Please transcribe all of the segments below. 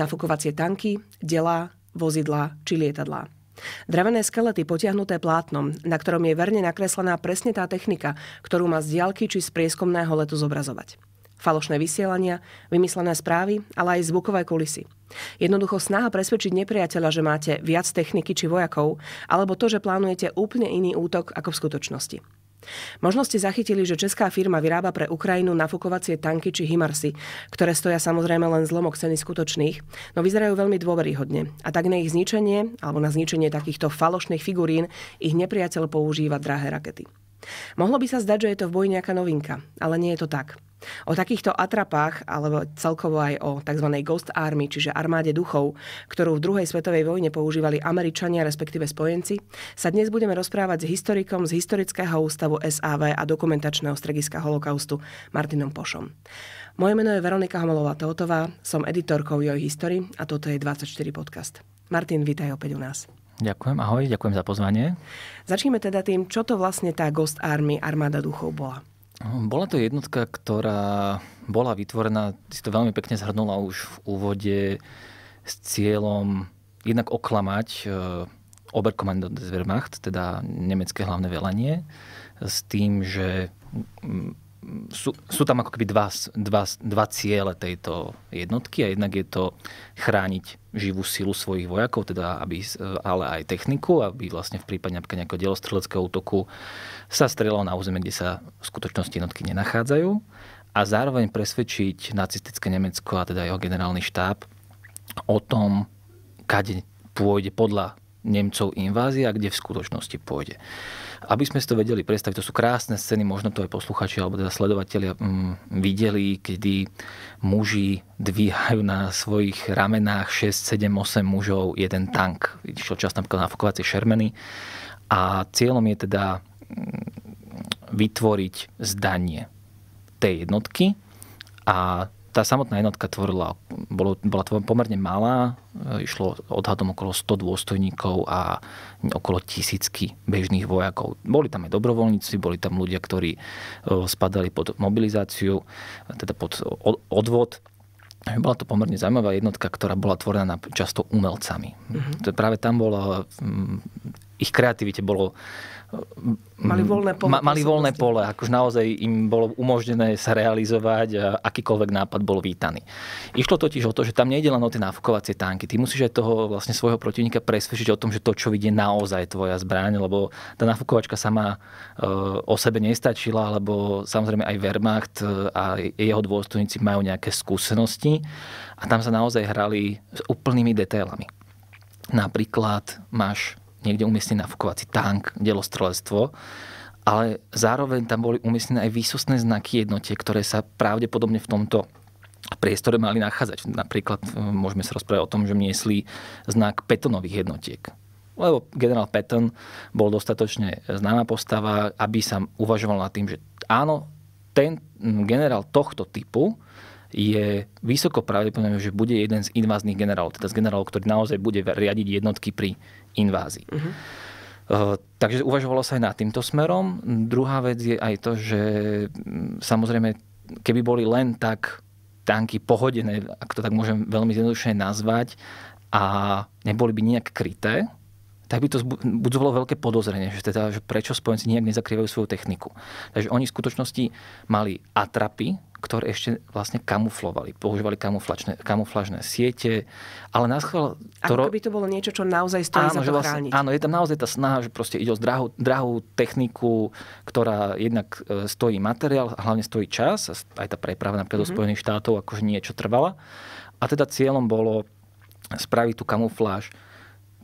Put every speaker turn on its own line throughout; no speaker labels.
nafukovacie tanky, delá, vozidla či lietadlá. Dravené skelety potiahnuté plátnom, na ktorom je verne nakreslená presne tá technika, ktorú má z diaľky či z prieskomného letu zobrazovať. Falošné vysielania, vymyslené správy, ale aj zvukové kulisy. Jednoducho snaha presvedčiť nepriateľa, že máte viac techniky či vojakov, alebo to, že plánujete úplne iný útok ako v skutočnosti. Možno ste zachytili, že česká firma vyrába pre Ukrajinu nafukovacie tanky či Himarsy, ktoré stoja samozrejme len zlomok ceny skutočných, no vyzerajú veľmi dôveryhodne. A tak na ich zničenie, alebo na zničenie takýchto falošných figurín, ich nepriateľ používa drahé rakety. Mohlo by sa zdať, že je to v boji nejaká novinka, ale nie je to tak. O takýchto atrapách, alebo celkovo aj o tzv. Ghost Army, čiže armáde duchov, ktorú v druhej svetovej vojne používali Američania, respektíve spojenci, sa dnes budeme rozprávať s historikom z Historického ústavu SAV a dokumentačného strediska holokaustu Martinom Pošom. Moje meno je Veronika Homolová-Totová, som editorkou Joj History a toto je 24 podcast. Martin, vítaj opäť u nás.
Ďakujem, ahoj, ďakujem za pozvanie.
Začneme teda tým, čo to vlastne tá Ghost Army, armáda duchov bola.
Bola to jednotka, ktorá bola vytvorená, si to veľmi pekne zhrnula už v úvode, s cieľom jednak oklamať e, Oberkommando des Wehrmacht, teda nemecké hlavné velenie, s tým, že sú, sú tam ako keby dva, dva, dva ciele tejto jednotky a jednak je to chrániť živú silu svojich vojakov, teda aby, ale aj techniku, aby vlastne v prípade napríklad nejakého delostreleckého útoku sa strelalo na územie, kde sa v skutočnosti jednotky nenachádzajú a zároveň presvedčiť nacistické Nemecko a teda jeho generálny štáb o tom, kade pôjde podľa Nemcov invázia, kde v skutočnosti pôjde aby sme si to vedeli predstaviť, to sú krásne scény, možno to aj posluchači alebo teda sledovatelia um, videli, kedy muži dvíhajú na svojich ramenách 6, 7, 8 mužov jeden tank. Išiel čas tam na fokovacie šermeny. A cieľom je teda mm, vytvoriť zdanie tej jednotky a tá samotná jednotka tvorila, bolo, bola pomerne malá, e, išlo odhadom okolo 100 dôstojníkov a okolo tisícky bežných vojakov. Boli tam aj dobrovoľníci, boli tam ľudia, ktorí e, spadali pod mobilizáciu, teda pod odvod. Bola to pomerne zaujímavá jednotka, ktorá bola tvorená často umelcami. Mm-hmm. Práve tam bola ich kreativite bolo eh, mali voľné pole. Ma, mali voľné pole, Ako už naozaj im bolo umožnené sa realizovať a akýkoľvek nápad bol vítaný. Išlo totiž o to, že tam nejde len o tie náfukovacie tanky. Ty musíš aj toho vlastne svojho protivníka presvedčiť o tom, že to, čo vidie, naozaj tvoja zbraň, lebo tá náfukovačka sama eh, o sebe nestačila, lebo samozrejme aj Wehrmacht eh, a jeho dôstojníci majú nejaké skúsenosti a tam sa naozaj hrali s úplnými detailami. Napríklad máš niekde umiestnený nafukovací tank, delostrelectvo, ale zároveň tam boli umiestnené aj výsostné znaky jednotie, ktoré sa pravdepodobne v tomto priestore mali nachádzať. Napríklad e, môžeme sa rozprávať o tom, že niesli znak Petonových jednotiek. Lebo generál Patton bol dostatočne známa postava, aby sa uvažoval nad tým, že áno, ten generál tohto typu je vysoko pravdepodobné, že bude jeden z inváznych generálov, teda z generálov, ktorý naozaj bude riadiť jednotky pri invázii. Uh-huh. Takže uvažovalo sa aj nad týmto smerom. Druhá vec je aj to, že mm, samozrejme, keby boli len tak tanky pohodené, ak to tak môžem veľmi zjednodušene nazvať, a neboli by nejak kryté, tak by to budzovalo veľké podozrenie, že, teda, že prečo spojenci nejak nezakrývajú svoju techniku. Takže oni v skutočnosti mali atrapy, ktoré ešte vlastne kamuflovali. Používali kamuflačné, kamuflažné siete, ale na schvál... To ro... by
to bolo niečo, čo naozaj stojí áno, za to vlastne,
Áno, je tam naozaj tá snaha, že proste ide o drahú, drahú techniku, ktorá jednak e, stojí materiál, a hlavne stojí čas, aj tá preprava napríklad mm-hmm. do mhm. Spojených štátov akože niečo trvala. A teda cieľom bolo spraviť tú kamufláž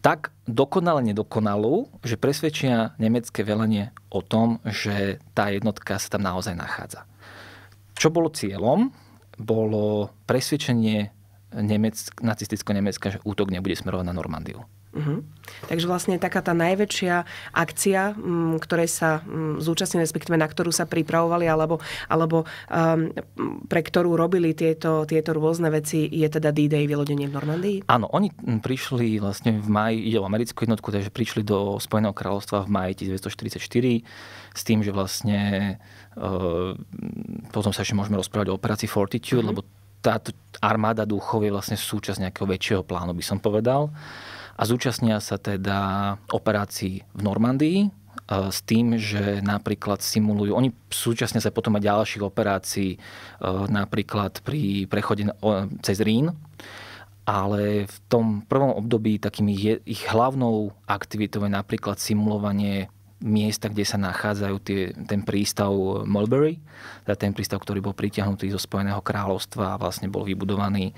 tak dokonale nedokonalú, že presvedčia nemecké velenie o tom, že tá jednotka sa tam naozaj nachádza. Čo bolo cieľom? Bolo presvedčenie Nemec, nacisticko-Nemecka, že útok nebude smerovať na Normandiu.
Uh-huh. Takže vlastne taká tá najväčšia akcia, m, mm, ktorej sa mm, zúčastnili, respektíve na ktorú sa pripravovali alebo, alebo um, pre ktorú robili tieto, tieto rôzne veci, je teda D-Day vylodenie v Normandii?
Áno, oni mm, prišli vlastne v maji, ide o americkú jednotku, takže prišli do Spojeného kráľovstva v maji 1944 s tým, že vlastne uh, potom sa ešte môžeme rozprávať o operácii Fortitude, uh-huh. lebo táto armáda duchov je vlastne súčasť nejakého väčšieho plánu, by som povedal a zúčastnia sa teda operácií v Normandii e, s tým, že napríklad simulujú, oni súčasne sa potom aj ďalších operácií, e, napríklad pri prechode cez Rín, ale v tom prvom období takým je, ich hlavnou aktivitou je napríklad simulovanie miesta, kde sa nachádzajú tie, ten prístav Mulberry, teda ten prístav, ktorý bol pritiahnutý zo Spojeného kráľovstva a vlastne bol vybudovaný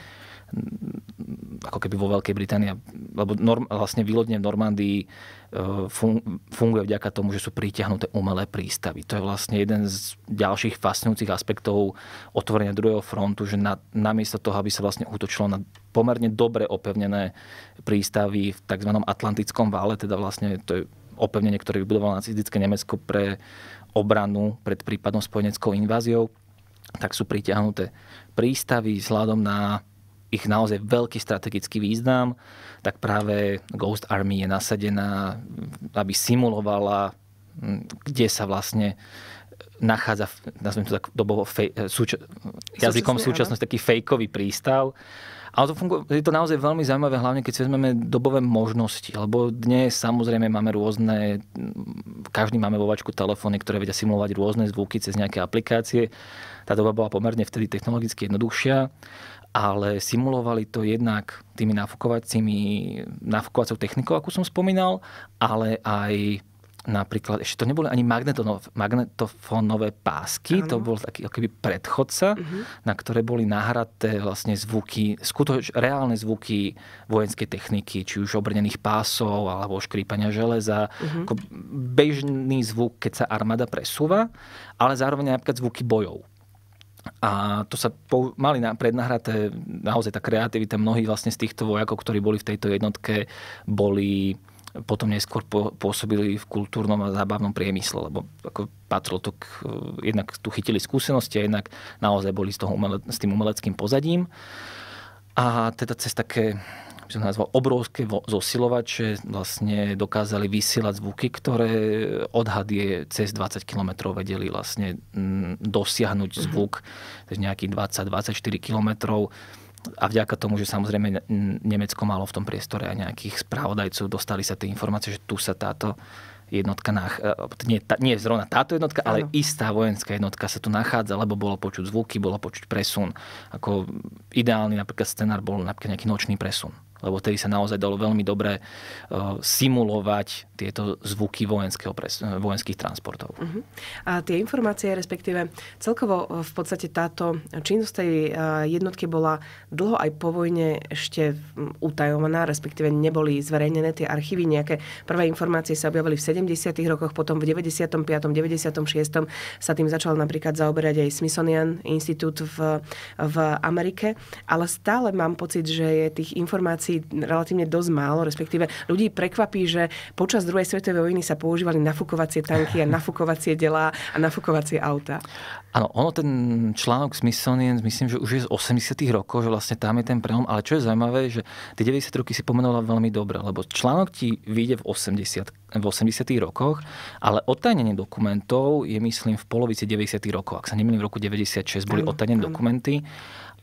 ako keby vo Veľkej Británii, lebo norm, vlastne výlodne v Normandii e, fun, funguje vďaka tomu, že sú pritiahnuté umelé prístavy. To je vlastne jeden z ďalších fascinujúcich aspektov otvorenia druhého frontu, že na, namiesto toho, aby sa vlastne útočilo na pomerne dobre opevnené prístavy v tzv. Atlantickom vále, teda vlastne to je opevnenie, ktoré vybudovalo nacistické Nemecko pre obranu pred prípadnou spojeneckou inváziou, tak sú pritiahnuté prístavy vzhľadom na ich naozaj veľký strategický význam, tak práve Ghost Army je nasadená, aby simulovala, kde sa vlastne nachádza, nazvem to tak dobovo, fej, e, súča, jazykom súčasnosti taký fejkový prístav. Ale to funguje, je to naozaj veľmi zaujímavé, hlavne keď si vezmeme dobové možnosti, lebo dnes samozrejme máme rôzne, každý máme vovačku telefóny, ktoré vedia simulovať rôzne zvuky cez nejaké aplikácie. Tá doba bola pomerne vtedy technologicky jednoduchšia ale simulovali to jednak tými nafukovacími, nafukovacou technikou, ako som spomínal, ale aj napríklad, ešte to neboli ani magnetofónové pásky, ano. to bol taký akoby predchodca, uh-huh. na ktoré boli nahraté vlastne zvuky, skutoč, reálne zvuky vojenskej techniky, či už obrnených pásov, alebo škrípania železa, uh-huh. ako bežný zvuk, keď sa armáda presúva, ale zároveň napríklad zvuky bojov. A to sa po, mali na, prednahraté, naozaj tá kreativita, mnohí vlastne z týchto vojakov, ktorí boli v tejto jednotke, boli potom neskôr po, pôsobili v kultúrnom a zábavnom priemysle, lebo ako patrilo to, k, eh, jednak tu chytili skúsenosti a jednak naozaj boli s, toho umele, s tým umeleckým pozadím. A teda cez také by som nazval, obrovské zosilovače vlastne dokázali vysielať zvuky, ktoré e, odhad je cez 20 km vedeli vlastne dosiahnuť mhm. zvuk, takže nejakých 20-24 km a vďaka tomu, že samozrejme Nemecko malo v tom priestore aj nejakých správodajcov, dostali sa tie informácie, že tu sa táto jednotka, nach- e, nie, tá, nie zrovna táto jednotka, ale ano. istá vojenská jednotka sa tu nachádza, lebo bolo počuť zvuky, bolo počuť presun. Ako ideálny napríklad scenár bol napríklad nejaký nočný presun lebo vtedy sa naozaj dalo veľmi dobre e, simulovať tieto zvuky vojenského, e, vojenských transportov.
Uh-huh. A tie informácie, respektíve celkovo e, v podstate táto činnosť tej jednotky bola dlho aj po vojne ešte utajovaná, respektíve neboli zverejnené tie archívy. Nejaké prvé informácie sa objavili v 70. rokoch, potom v 95. 96. sa tým začal napríklad zaoberať aj Smithsonian Institute v, v Amerike, ale stále mám pocit, že je tých informácií asi relatívne dosť málo, respektíve ľudí prekvapí, že počas druhej svetovej vojny sa používali nafukovacie tanky a nafukovacie delá a nafukovacie auta.
Áno, ono ten článok Smithsonian, myslím, že už je z 80 rokov, že vlastne tam je ten prelom, ale čo je zaujímavé, že tie 90 roky si pomenovala veľmi dobre, lebo článok ti vyjde v 80, v 80 rokoch, ale odtajnenie dokumentov je, myslím, v polovici 90 rokov. Ak sa nemýlim, v roku 96 boli odtajnené dokumenty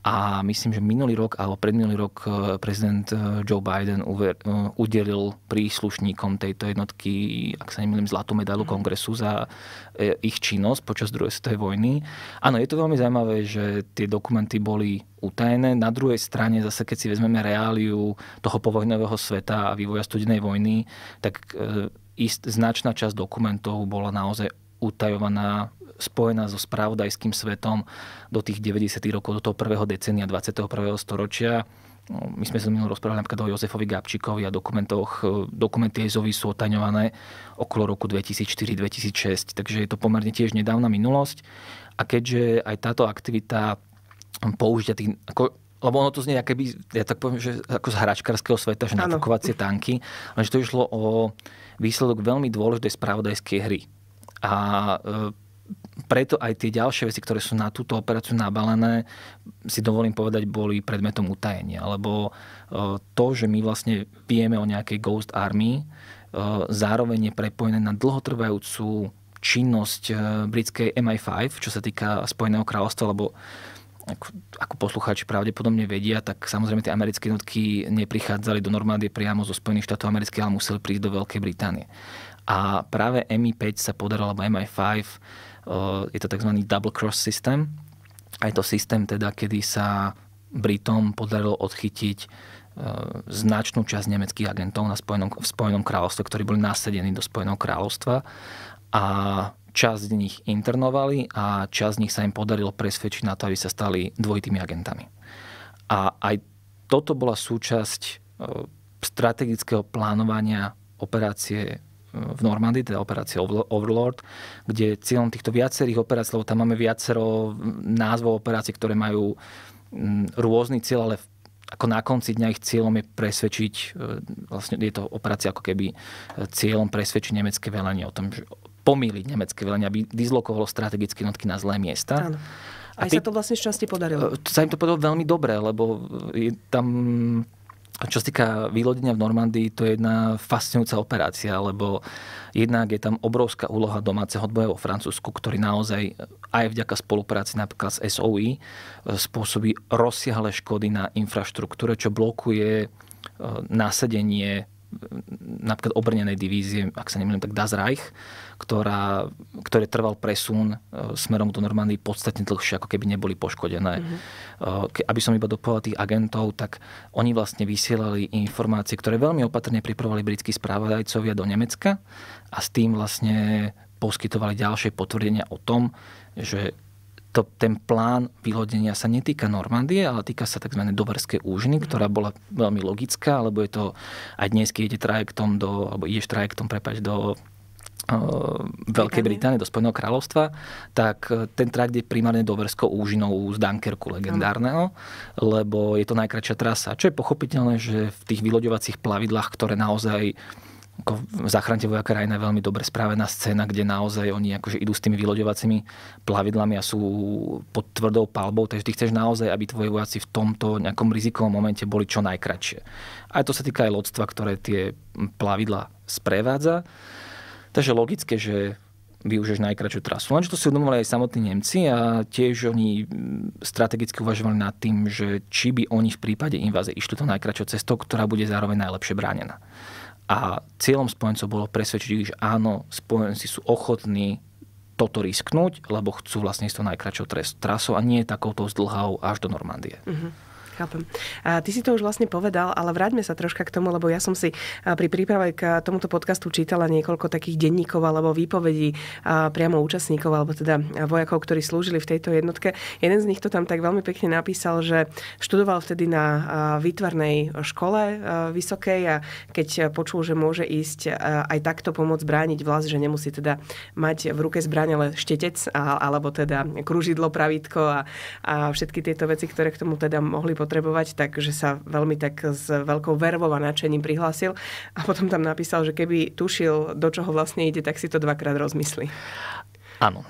a myslím, že minulý rok alebo predminulý rok eh, prezident eh, Joe Biden uver, eh, udelil príslušníkom tejto jednotky, ak sa nemýlim, zlatú medailu mhm. kongresu za ich činnosť počas druhej svetovej vojny. Áno, je to veľmi zaujímavé, že tie dokumenty boli utajené. Na druhej strane, zase keď si vezmeme reáliu toho povojnového sveta a vývoja studenej vojny, tak ist, značná časť dokumentov bola naozaj utajovaná spojená so spravodajským svetom do tých 90. rokov, do toho prvého decenia 21. storočia. No, my sme sa minulý rozprávali napríklad o Jozefovi Gabčíkovi a dokumentoch, e, dokumenty Ejzovi sú otaňované okolo roku 2004-2006, takže je to pomerne tiež nedávna minulosť. A keďže aj táto aktivita použitia tých, ako, lebo ono to znie, keby, ja tak poviem, že ako z hračkarského sveta, že nafukovacie tanky, lenže to išlo o výsledok veľmi dôležitej spravodajskej hry. A e, preto aj tie ďalšie veci, ktoré sú na túto operáciu nabalené, si dovolím povedať, boli predmetom utajenia. Lebo e, to, že my vlastne vieme o nejakej Ghost Army, e, zároveň je prepojené na dlhotrvajúcu činnosť e, britskej MI5, čo sa týka Spojeného kráľovstva, lebo ako, ako poslucháči pravdepodobne vedia, tak samozrejme tie americké jednotky neprichádzali do Normandie priamo zo Spojených štátov amerických, ale museli prísť do Veľkej Británie. A práve MI5 sa podarilo, alebo MI5 Eh, je to tzv. double cross systém. A je to systém, teda, kedy sa Britom podarilo odchytiť eh, značnú časť nemeckých agentov na Spojenom, v Spojenom kráľovstve, ktorí boli nasedení do Spojeného kráľovstva a časť z nich internovali a časť z nich sa im podarilo presvedčiť na to, aby sa stali dvojitými agentami. A aj toto bola súčasť eh, strategického plánovania operácie v Normandii, teda operácia Overlord, kde cieľom týchto viacerých operácií, lebo tam máme viacero názvov operácií, ktoré majú mm, rôzny cieľ, ale ako na konci dňa ich cieľom je presvedčiť, e, vlastne je to operácia ako keby e, cieľom presvedčiť nemecké velenie o tom, že pomýliť nemecké velenie, aby dizlokovalo strategické jednotky na zlé miesta. Áno. A Aj tý... sa to
vlastne šťastie podarilo. E,
sa im to podarilo veľmi dobre, lebo je tam čo sa týka výlodenia v Normandii, to je jedna fascinujúca operácia, lebo jednak je tam obrovská úloha domáceho odboja vo Francúzsku, ktorý naozaj aj vďaka spolupráci napríklad s SOI e, spôsobí rozsiahle škody na infraštruktúre, čo blokuje e, nasadenie napríklad obrnenej divízie, ak sa nemýlim, tak Das Reich, ktorá, ktoré trval presun e, smerom do Normandy podstatne dlhšie, ako keby neboli poškodené. Mm-hmm. Aby som iba dopovedal tých agentov, tak oni vlastne vysielali informácie, ktoré veľmi opatrne pripravovali britskí správodajcovia do Nemecka a s tým vlastne poskytovali ďalšie potvrdenia o tom, že to, ten plán vylodenia sa netýka Normandie, ale týka sa tzv. Doverskej úžiny, mhm. ktorá bola veľmi logická, lebo je to aj dnes, keď ide trajektom do, alebo ideš trajektom, prepač, do Veľkej Británie, do Spojeného kráľovstva, tak e, ten trakt je primárne doverskou úžinou z Dunkerku legendárneho, lebo je to najkračšia trasa. Čo je pochopiteľné, že v tých vyloďovacích plavidlách, ktoré naozaj ako v záchrante vojaka Rajna je veľmi dobre správená scéna, kde naozaj oni akože idú s tými vyloďovacími plavidlami a sú pod tvrdou palbou, takže ty chceš naozaj, aby tvoji vojaci v tomto nejakom rizikovom momente boli čo najkračšie. A to sa týka aj lodstva, ktoré tie plavidla sprevádza. Takže logické, že využiješ najkračšiu trasu. Lenže to si uvedomovali aj samotní Nemci a tiež oni strategicky uvažovali nad tým, že či by oni v prípade invaze išli to najkračšou cestou, ktorá bude zároveň najlepšie bránená. A cieľom spojencov bolo presvedčiť ich, že áno, spojenci sú ochotní toto risknúť, lebo chcú vlastne ísť to najkračšou trasou a nie takouto zdlhou až do Normandie.
Uh-huh. Chápem. A ty si to už vlastne povedal, ale vráťme sa troška k tomu, lebo ja som si pri príprave k tomuto podcastu čítala niekoľko takých denníkov alebo výpovedí priamo účastníkov, alebo teda vojakov, ktorí slúžili v tejto jednotke. Jeden z nich to tam tak veľmi pekne napísal, že študoval vtedy na výtvarnej škole vysokej a keď počul, že môže ísť aj takto pomôcť brániť vlast, že nemusí teda mať v ruke zbraň, ale štetec alebo teda kružidlo, pravítko a, a všetky tieto veci, ktoré k tomu teda mohli potrebovať, takže sa veľmi tak s veľkou vervou a nadšením prihlásil a potom tam napísal, že keby tušil, do čoho vlastne ide, tak si to dvakrát rozmyslí.
Áno.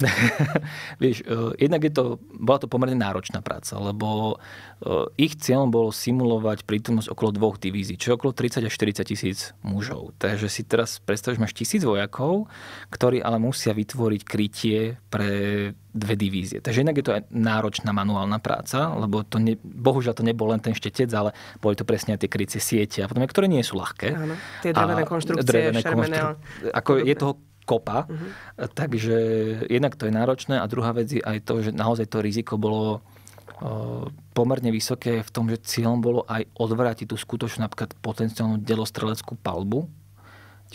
Vieš, e, jednak je to, bola to pomerne náročná práca, lebo e, ich cieľom bolo simulovať prítomnosť okolo dvoch divízií, čo je okolo 30 až 40 tisíc mužov. Takže si teraz predstavíš, máš tisíc vojakov, ktorí ale musia vytvoriť krytie pre dve divízie. Takže inak je to aj náročná manuálna práca, lebo to ne, bohužiaľ to nebol len ten štetec, ale boli to presne aj tie krycie siete a potom, ktoré nie sú ľahké. Áno, tie drevené konštrukcie, drevené konštru... Ako je toho kopa. Mm-hmm. Takže jednak to je náročné a druhá vec je aj to, že naozaj to riziko bolo pomerne vysoké v tom, že cieľom bolo aj odvrátiť tú skutočnú napríklad potenciálnu delostreleckú palbu.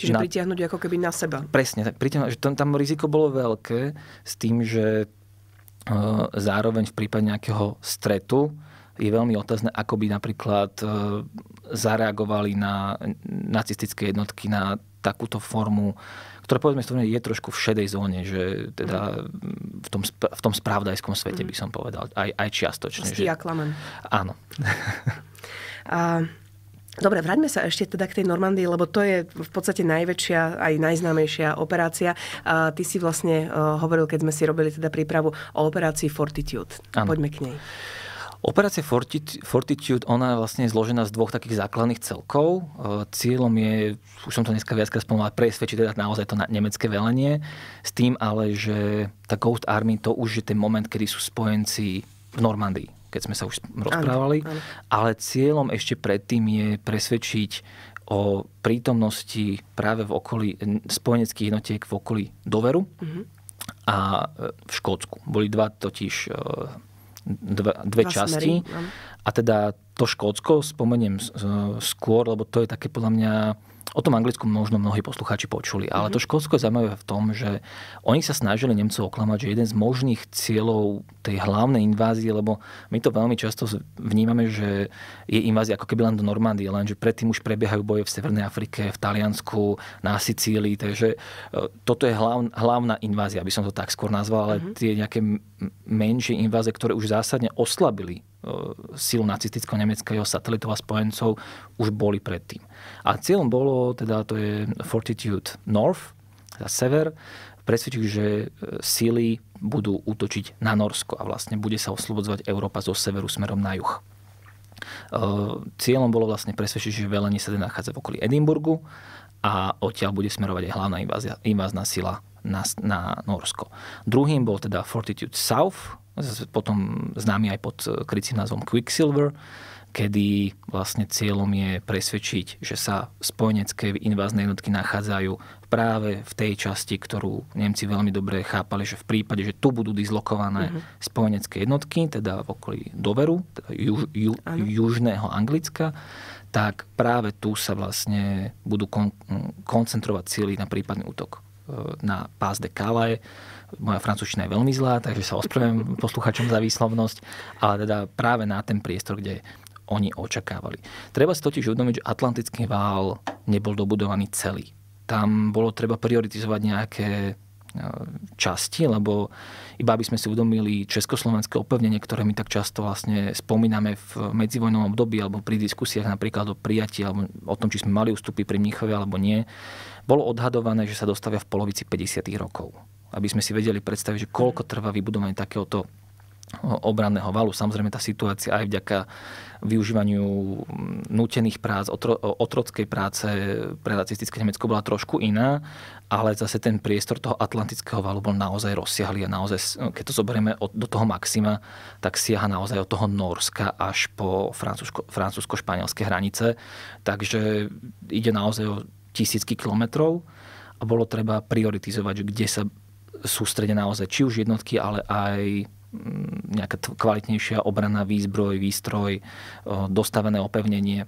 Čiže na, pritiahnuť ako keby na seba.
Presne, tak pritiahnuť, že tam, tam riziko bolo veľké s tým, že e, zároveň v prípade nejakého stretu je veľmi otázne, ako by napríklad e, zareagovali na nacistické jednotky na takúto formu ktoré povedzme je trošku v šedej zóne, že teda mhm. v tom, v tom správdajskom svete mhm. by som povedal, aj, aj čiastočne. Stia že... Klamen. Áno.
A, Dobre, vráťme sa ešte teda k tej Normandii, lebo to je v podstate najväčšia, aj najznámejšia operácia. A ty si vlastne eh, hovoril, keď sme si robili teda prípravu o operácii Fortitude. Ano. Poďme k nej. Uh,
Operácia Fortitude, ona je vlastne zložená z dvoch takých základných celkov. E, cieľom je, už som to dneska viackrát spomínal, presvedčiť teda naozaj to na nemecké velenie, s tým ale, že tá Ghost Army to už je ten moment, kedy sú spojenci v Normandii, keď sme sa už rozprávali. Áno, áno. Ale cieľom ešte predtým je presvedčiť o prítomnosti práve v okolí spojeneckých jednotiek v okolí Doveru mm-hmm. a e, v Škótsku. Boli dva totiž e, dve, dve časti. Smery. A teda to Škótsko spomeniem skôr, lebo to je také podľa mňa O tom Anglicku možno mnohí poslucháči počuli, ale mm-hmm. to mhm. Škótsko je zaujímavé v tom, že oni sa snažili Nemcov oklamať, že jeden z možných cieľov tej hlavnej invázie, lebo my to veľmi často vnímame, že je invázia ako keby len do Normandie, lenže predtým už prebiehajú boje v Severnej Afrike, v Taliansku, na Sicílii, takže e, toto je hlav, hlavná invázia, by som to tak skôr nazval, ale mm-hmm. tie nejaké menšie invázie, ktoré už zásadne oslabili E, silu nacistického nemeckého satelitov a spojencov už boli predtým. A cieľom bolo, teda to je Fortitude North, teda sever, presvedčiť, že e, síly budú útočiť na Norsko a vlastne bude sa oslobodzovať Európa zo severu smerom na juh. E, cieľom bolo vlastne presvedčiť, že velenie sa teda nachádza v okolí Edimburgu a odtiaľ bude smerovať aj hlavná invázna sila na, na Norsko. Druhým bol teda Fortitude South, potom známy aj pod eh, krycím názvom Quicksilver, kedy vlastne cieľom je presvedčiť, že sa spojenecké invázne jednotky nachádzajú práve v tej časti, ktorú Nemci veľmi dobre chápali, že v prípade, že tu budú dizlokované mm-hmm. spojenecké jednotky, teda v okolí Doveru, teda juž, ju, južného Anglicka, tak práve tu sa vlastne budú kon, koncentrovať síly na prípadný útok eh, na pás de Calais, moja francúzština je veľmi zlá, takže sa ospravedlňujem posluchačom za výslovnosť, ale teda práve na ten priestor, kde oni očakávali. Treba si totiž uvedomiť, že Atlantický vál nebol dobudovaný celý. Tam bolo treba prioritizovať nejaké e, časti, lebo iba aby sme si uvedomili československé opevnenie, ktoré my tak často vlastne spomíname v medzivojnom období alebo pri diskusiách napríklad o prijatí alebo o tom, či sme mali ústupy pri Mníchove alebo nie, bolo odhadované, že sa dostavia v polovici 50. rokov aby sme si vedeli predstaviť, že koľko trvá vybudovanie takéhoto obranného valu. Samozrejme tá situácia aj vďaka využívaniu mm, nútených prác, otro, otrockej práce pre nacistické Nemecko bola trošku iná, ale zase ten priestor toho atlantického valu bol naozaj rozsiahlý a naozaj, keď to zoberieme od, do toho maxima, tak siaha naozaj od toho Norska až po francúzsko, francúzsko-španielské hranice. Takže ide naozaj o tisícky kilometrov a bolo treba prioritizovať, že kde sa sústrede naozaj či už jednotky, ale aj mm, nejaká kvalitnejšia obrana, výzbroj, výstroj, dostavené opevnenie.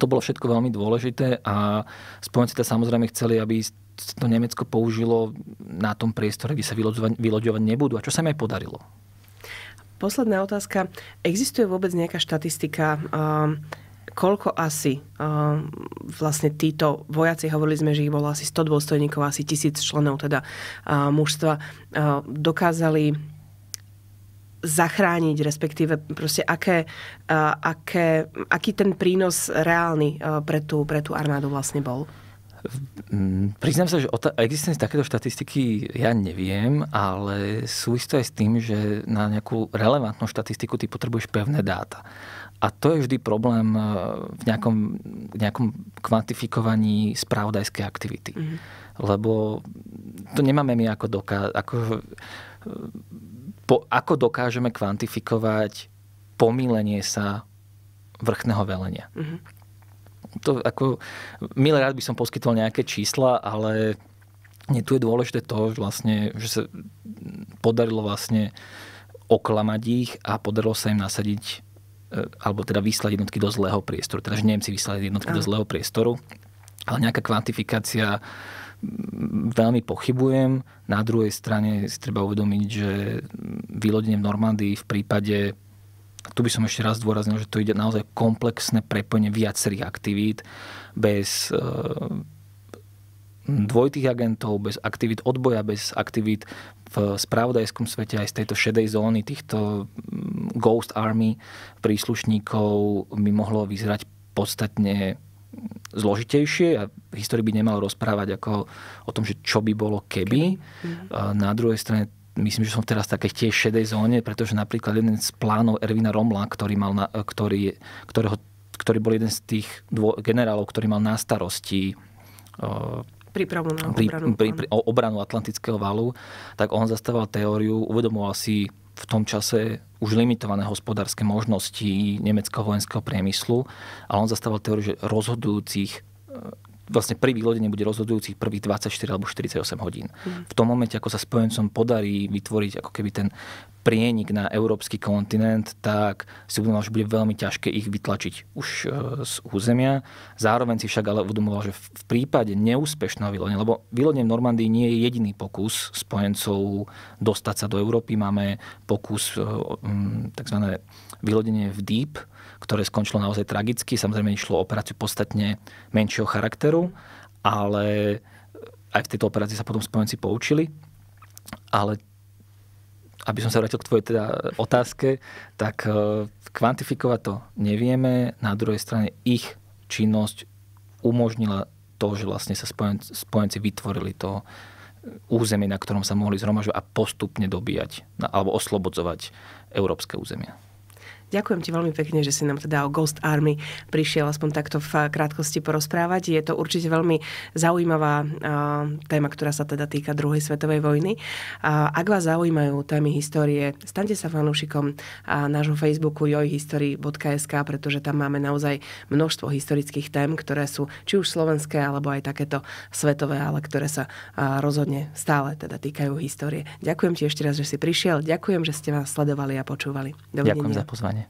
To bolo všetko veľmi dôležité a spojenci teda samozrejme chceli, aby to Nemecko použilo na tom priestore, kde sa vyloďovať, nebudú. A čo sa im aj podarilo?
Posledná otázka. Existuje vôbec nejaká štatistika koľko asi um, vlastne títo vojaci, hovorili sme, že ich bolo asi 100 dôstojníkov, asi tisíc členov teda uh, mužstva, uh, dokázali zachrániť, respektíve proste aké, uh, aké, aký ten prínos reálny pre, tú, pre tú armádu vlastne bol?
Mm, priznám sa, že o existenciu takéto štatistiky ja neviem, ale súvisí aj s tým, že na nejakú relevantnú štatistiku ty potrebuješ pevné dáta. A to je vždy problém eh, v nejakom, nejakom kvantifikovaní spravodajskej aktivity. Mm. Lebo to nemáme my ako doká... Ako, eh, po, ako dokážeme kvantifikovať pomílenie sa vrchného velenia. Mm. To ako... Milé rád by som poskytol nejaké čísla, ale nie, tu je dôležité to, že, vlastne, že sa podarilo vlastne oklamať ich a podarilo sa im nasadiť E, alebo teda vyslať jednotky do zlého priestoru. Teda, že Nemci vyslali jednotky Aj. do zlého priestoru. Ale nejaká kvantifikácia veľmi pochybujem. Na druhej strane si treba uvedomiť, že vylodenie v Normandii v prípade tu by som ešte raz zdôraznil, že to ide naozaj komplexné prepojenie viacerých aktivít bez e, dvojitých agentov, bez aktivít odboja, bez aktivít v spravodajskom svete aj z tejto šedej zóny týchto mm, Ghost Army príslušníkov by mohlo vyzerať podstatne zložitejšie a histórii by nemal rozprávať ako o tom, že čo by bolo keby. Na druhej strane myslím, že som teraz v takej tiež šedej zóne, pretože napríklad jeden z plánov Ervina Romla, ktorý, mal na, ktorý, ktorého, ktorý bol jeden z tých dvo, generálov, ktorý mal na starosti e,
prípravu na pri, obranu, pri, pri,
o obranu Atlantického valu, tak on zastával teóriu, uvedomoval si v tom čase už limitované hospodárske možnosti nemeckého vojenského priemyslu, ale on zastával teóriu, že rozhodujúcich e, vlastne pri výlodení bude rozhodujúcich prvých 24 alebo 48 hodín. Mm. V tom momente, ako sa spojencom podarí vytvoriť ako keby ten prienik na európsky kontinent, tak si budú že bude veľmi ťažké ich vytlačiť už e, z územia. Zároveň si však ale uvedomoval, že v prípade neúspešného vylodenia, lebo vylodenie v Normandii nie je jediný pokus spojencov dostať sa do Európy. Máme pokus e, tzv. vylodenie v Deep, ktoré skončilo naozaj tragicky. Samozrejme išlo o operáciu podstatne menšieho charakteru, ale aj v tejto operácii sa potom spojenci poučili. Ale aby som sa vrátil k tvojej teda otázke, tak e, kvantifikovať to nevieme. Na druhej strane ich činnosť umožnila to, že vlastne sa spojenci, spojenci vytvorili to e, územie, na ktorom sa mohli zhromažovať a postupne dobíjať alebo oslobodzovať európske územia.
Ďakujem ti veľmi pekne, že si nám teda o Ghost Army prišiel aspoň takto v krátkosti porozprávať. Je to určite veľmi zaujímavá téma, ktorá sa teda týka druhej svetovej vojny. Ak vás zaujímajú témy histórie, stante sa fanúšikom nášho Facebooku jojhistory.sk, pretože tam máme naozaj množstvo historických tém, ktoré sú či už slovenské, alebo aj takéto svetové, ale ktoré sa rozhodne stále teda týkajú histórie. Ďakujem ti ešte raz, že si prišiel. Ďakujem, že ste vás sledovali a počúvali. Dovidenia. Ďakujem za
pozvanie.